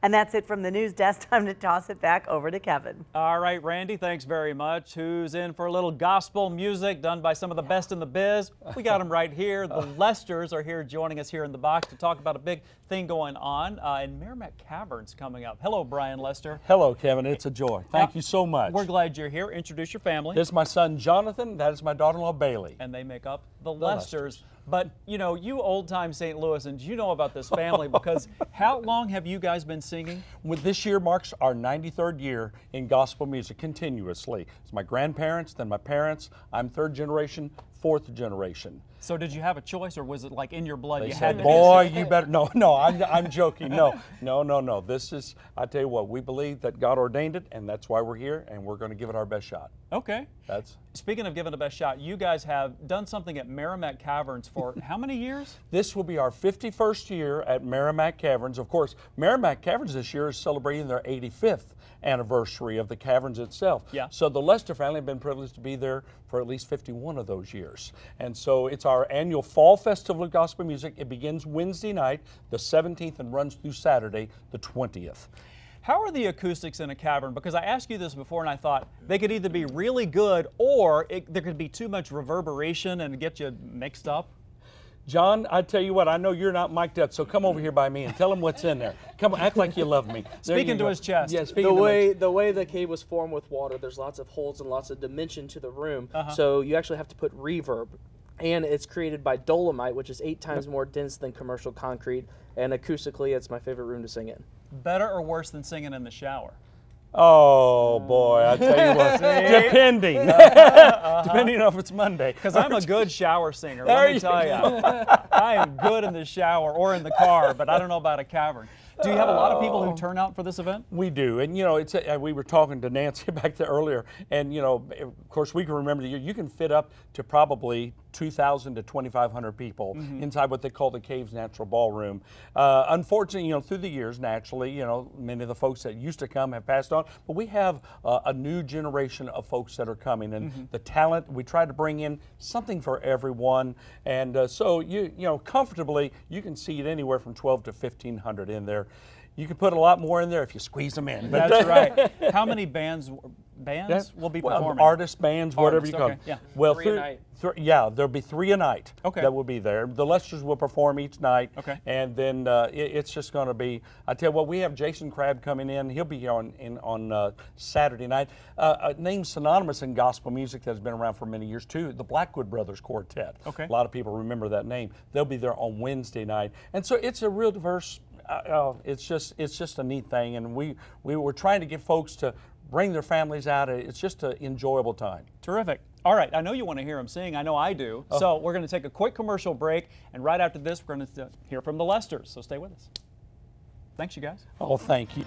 And that's it from the news desk. Time to toss it back over to Kevin. All right, Randy, thanks very much. Who's in for a little gospel music done by some of the yeah. best in the biz? We got them right here. The Lesters are here joining us here in the box to talk about a big thing going on uh, in Merrimack Caverns coming up. Hello, Brian Lester. Hello, Kevin. It's a joy. Thank uh, you so much. We're glad you're here. Introduce your family. This is my son, Jonathan. That is my daughter-in-law, Bailey. And they make up the, the Lesters. Lesters. But you know, you old time St. Louisans, you know about this family because how long have you guys been singing? Well, this year marks our 93rd year in gospel music continuously. It's my grandparents, then my parents. I'm third generation fourth generation. So did you have a choice, or was it like in your blood? They you said, "Boy, you better." No, no, I'm, I'm joking. No, no, no, no. This is. I tell you what, we believe that God ordained it, and that's why we're here, and we're going to give it our best shot. Okay. That's. Speaking of giving the best shot, you guys have done something at Merrimack Caverns for how many years? This will be our 51st year at Merrimack Caverns. Of course, Merrimack Caverns this year is celebrating their 85th anniversary of the caverns itself. Yeah. So the Lester family have been privileged to be there for at least 51 of those years years. And so it's our annual Fall Festival of Gospel Music. It begins Wednesday night, the 17th, and runs through Saturday, the 20th. How are the acoustics in a cavern? Because I asked you this before and I thought they could either be really good or it, there could be too much reverberation and get you mixed up. John, I tell you what, I know you're not mic'd up, so come over here by me and tell him what's in there. Come act like you love me. There speaking to his chest. Yeah, speaking the way the way the cave was formed with water, there's lots of holes and lots of dimension to the room. Uh -huh. So you actually have to put reverb. And it's created by dolomite, which is eight times more dense than commercial concrete. And acoustically, it's my favorite room to sing in. Better or worse than singing in the shower? Oh boy, I tell you what. depending, uh -huh, uh -huh. depending on if it's Monday. Because I'm a good shower singer. There let me you tell go. you, I am good in the shower or in the car, but I don't know about a cavern. Do you have a lot of people who oh. turn out for this event? We do, and you know, it's uh, we were talking to Nancy back there earlier, and you know, of course, we can remember the year. You can fit up to probably 2,000 to 2,500 people mm -hmm. inside what they call the Caves Natural Ballroom. Uh, unfortunately, you know, through the years, naturally, you know, many of the folks that used to come have passed on, but we have uh, a new generation of folks that are coming, and mm -hmm. the talent we try to bring in something for everyone, and uh, so you you know, comfortably you can see it anywhere from 12 to 1,500 in there you could put a lot more in there if you squeeze them in. But That's right. How many bands bands yeah. will be performing? Well, artist bands, whatever you call. Okay. Yeah. Well, three yeah, there'll be three a night. Okay. That will be there. The Lesters will perform each night. Okay. And then uh, it, it's just going to be. I tell you what, we have Jason Crab coming in. He'll be on in, on uh, Saturday night. Uh, a uh, name synonymous in gospel music that has been around for many years too. The Blackwood Brothers Quartet. Okay. A lot of people remember that name. They'll be there on Wednesday night, and so it's a real diverse uh, it's just it's just a neat thing, and we we were trying to get folks to bring their families out. It's just an enjoyable time. Terrific. All right, I know you want to hear them sing. I know I do. Oh. So we're going to take a quick commercial break, and right after this, we're going to uh, hear from the Lesters. So stay with us. Thanks, you guys. Oh, thank you.